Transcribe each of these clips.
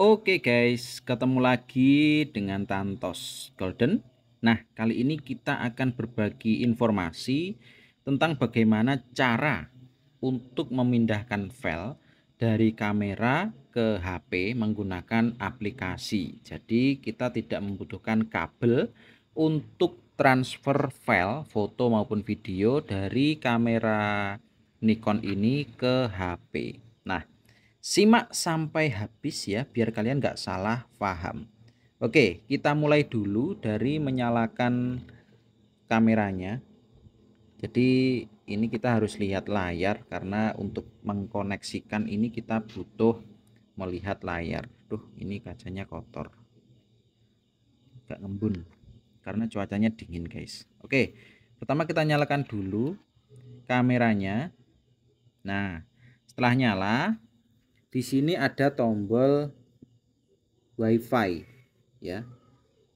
Oke guys, ketemu lagi dengan Tantos Golden. Nah, kali ini kita akan berbagi informasi tentang bagaimana cara untuk memindahkan file dari kamera ke HP menggunakan aplikasi. Jadi, kita tidak membutuhkan kabel untuk transfer file foto maupun video dari kamera Nikon ini ke HP. Nah, Simak sampai habis ya biar kalian nggak salah paham. Oke, kita mulai dulu dari menyalakan kameranya. Jadi ini kita harus lihat layar karena untuk mengkoneksikan ini kita butuh melihat layar. Duh, ini kacanya kotor. Gak ngembun karena cuacanya dingin, guys. Oke. Pertama kita nyalakan dulu kameranya. Nah, setelah nyala, di sini ada tombol WiFi ya.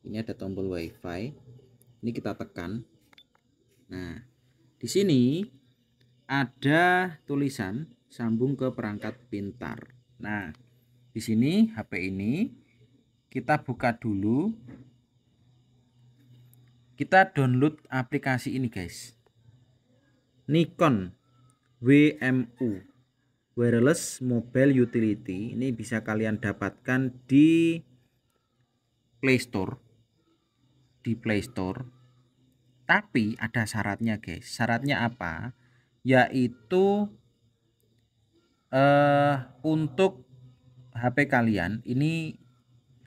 Ini ada tombol WiFi. Ini kita tekan. Nah, di sini ada tulisan sambung ke perangkat pintar. Nah, di sini HP ini kita buka dulu. Kita download aplikasi ini, guys. Nikon WMU wireless mobile utility ini bisa kalian dapatkan di Play Store di Play tapi ada syaratnya guys syaratnya apa yaitu eh untuk HP kalian ini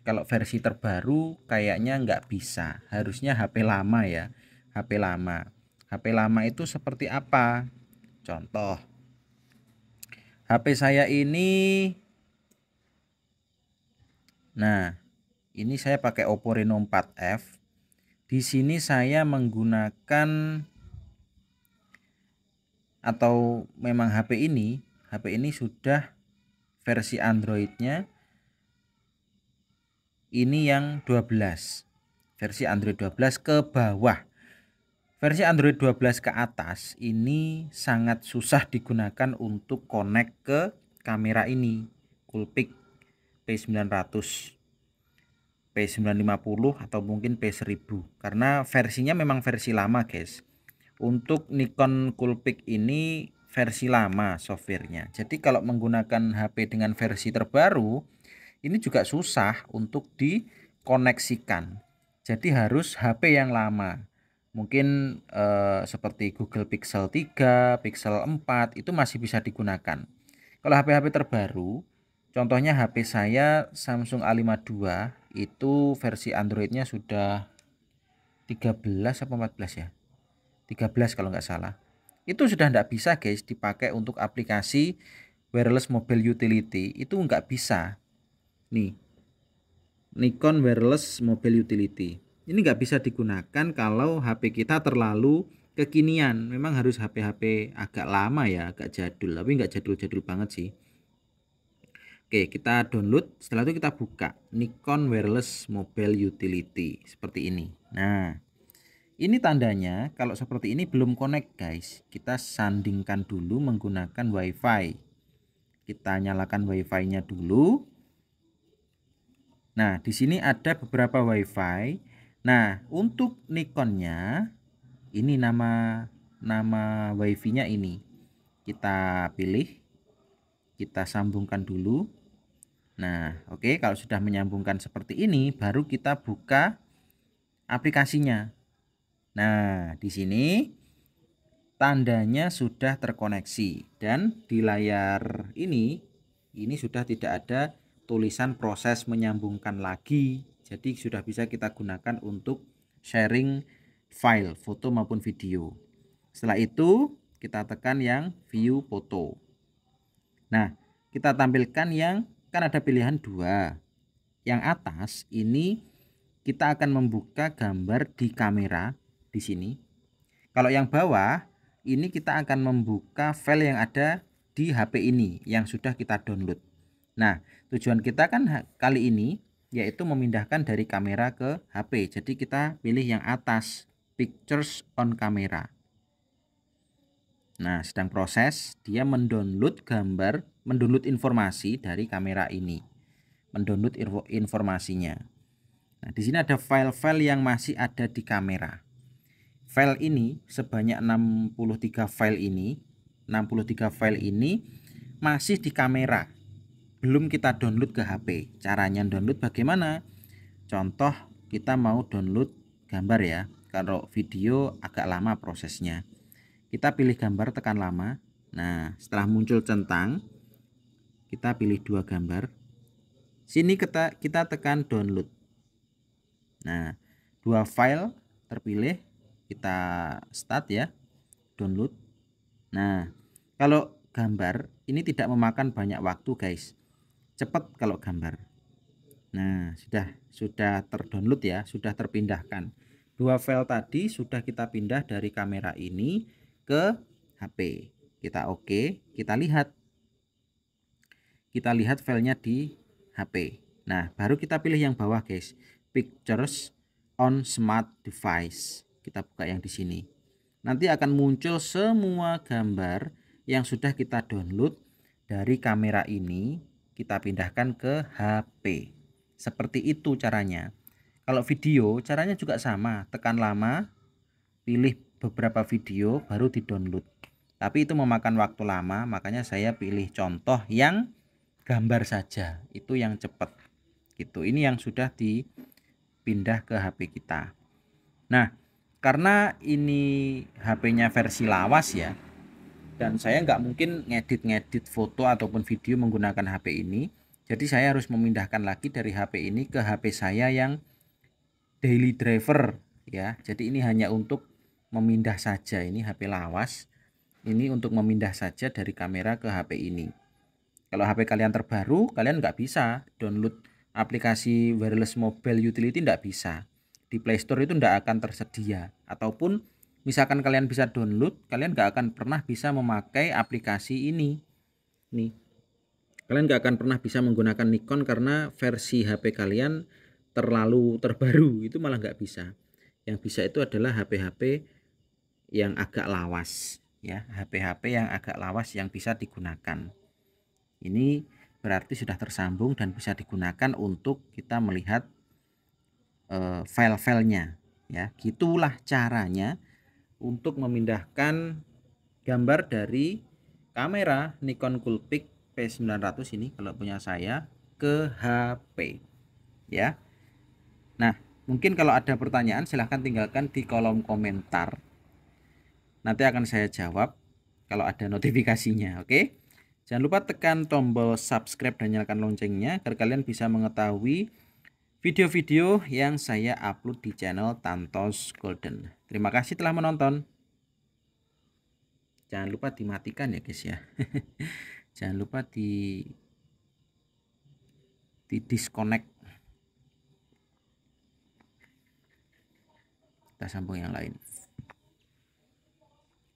kalau versi terbaru kayaknya nggak bisa harusnya HP lama ya HP lama HP lama itu seperti apa contoh HP saya ini Nah, ini saya pakai Oppo Reno 4F. Di sini saya menggunakan atau memang HP ini, HP ini sudah versi Android-nya ini yang 12 versi Android 12 ke bawah Versi Android 12 ke atas ini sangat susah digunakan untuk connect ke kamera ini, Coolpix P900, P950 atau mungkin P1000 karena versinya memang versi lama, guys. Untuk Nikon Coolpix ini versi lama softwarenya. Jadi kalau menggunakan HP dengan versi terbaru ini juga susah untuk dikoneksikan. Jadi harus HP yang lama mungkin eh, seperti Google Pixel 3, Pixel 4 itu masih bisa digunakan. Kalau HP-HP terbaru, contohnya HP saya Samsung A52 itu versi Androidnya sudah 13 atau 14 ya. 13 kalau nggak salah. Itu sudah nggak bisa guys dipakai untuk aplikasi wireless mobile utility itu nggak bisa. Nih, Nikon wireless mobile utility ini nggak bisa digunakan kalau HP kita terlalu kekinian memang harus HP-HP agak lama ya agak jadul tapi nggak jadul-jadul banget sih Oke kita download setelah itu kita buka Nikon wireless mobile utility seperti ini nah ini tandanya kalau seperti ini belum connect guys kita sandingkan dulu menggunakan wifi kita nyalakan wifi nya dulu nah di sini ada beberapa wifi Nah, untuk Nikonnya ini nama nama wifi-nya ini. Kita pilih. Kita sambungkan dulu. Nah, oke okay, kalau sudah menyambungkan seperti ini baru kita buka aplikasinya. Nah, di sini tandanya sudah terkoneksi dan di layar ini ini sudah tidak ada tulisan proses menyambungkan lagi jadi sudah bisa kita gunakan untuk sharing file foto maupun video. Setelah itu kita tekan yang view foto. Nah, kita tampilkan yang kan ada pilihan dua. Yang atas ini kita akan membuka gambar di kamera di sini. Kalau yang bawah ini kita akan membuka file yang ada di HP ini yang sudah kita download. Nah, tujuan kita kan kali ini yaitu memindahkan dari kamera ke HP. Jadi kita pilih yang atas, pictures on camera. Nah, sedang proses dia mendownload gambar, mendownload informasi dari kamera ini. Mendownload informasinya. Nah, di sini ada file-file yang masih ada di kamera. File ini sebanyak 63 file ini, 63 file ini masih di kamera belum kita download ke HP. Caranya download bagaimana? Contoh kita mau download gambar ya. Kalau video agak lama prosesnya. Kita pilih gambar tekan lama. Nah, setelah muncul centang kita pilih dua gambar. Sini kita kita tekan download. Nah, dua file terpilih kita start ya. Download. Nah, kalau gambar ini tidak memakan banyak waktu, guys cepat kalau gambar nah sudah sudah terdownload ya sudah terpindahkan dua file tadi sudah kita pindah dari kamera ini ke HP kita oke okay, kita lihat kita lihat filenya di HP nah baru kita pilih yang bawah guys pictures on smart device kita buka yang di sini nanti akan muncul semua gambar yang sudah kita download dari kamera ini kita pindahkan ke HP. Seperti itu caranya. Kalau video caranya juga sama, tekan lama, pilih beberapa video baru di-download. Tapi itu memakan waktu lama, makanya saya pilih contoh yang gambar saja. Itu yang cepat. Gitu. Ini yang sudah dipindah ke HP kita. Nah, karena ini HP-nya versi lawas ya, dan saya nggak mungkin ngedit-ngedit foto ataupun video menggunakan HP ini jadi saya harus memindahkan lagi dari HP ini ke HP saya yang daily driver ya jadi ini hanya untuk memindah saja ini HP lawas ini untuk memindah saja dari kamera ke HP ini kalau HP kalian terbaru kalian nggak bisa download aplikasi wireless mobile utility nggak bisa di playstore itu tidak akan tersedia ataupun misalkan kalian bisa download kalian gak akan pernah bisa memakai aplikasi ini nih kalian gak akan pernah bisa menggunakan Nikon karena versi HP kalian terlalu terbaru itu malah gak bisa yang bisa itu adalah HP-HP yang agak lawas ya HP-HP yang agak lawas yang bisa digunakan ini berarti sudah tersambung dan bisa digunakan untuk kita melihat eh, file-filenya ya gitulah caranya untuk memindahkan gambar dari kamera Nikon Coolpix P900 ini kalau punya saya ke HP ya nah mungkin kalau ada pertanyaan silahkan tinggalkan di kolom komentar nanti akan saya jawab kalau ada notifikasinya oke okay? jangan lupa tekan tombol subscribe dan nyalakan loncengnya agar kalian bisa mengetahui video-video yang saya upload di channel Tantos Golden. Terima kasih telah menonton. Jangan lupa dimatikan ya guys ya. Jangan lupa di di disconnect. Kita sambung yang lain.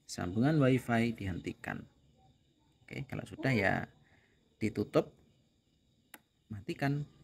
Sambungan WiFi dihentikan. Oke, kalau sudah ya ditutup matikan.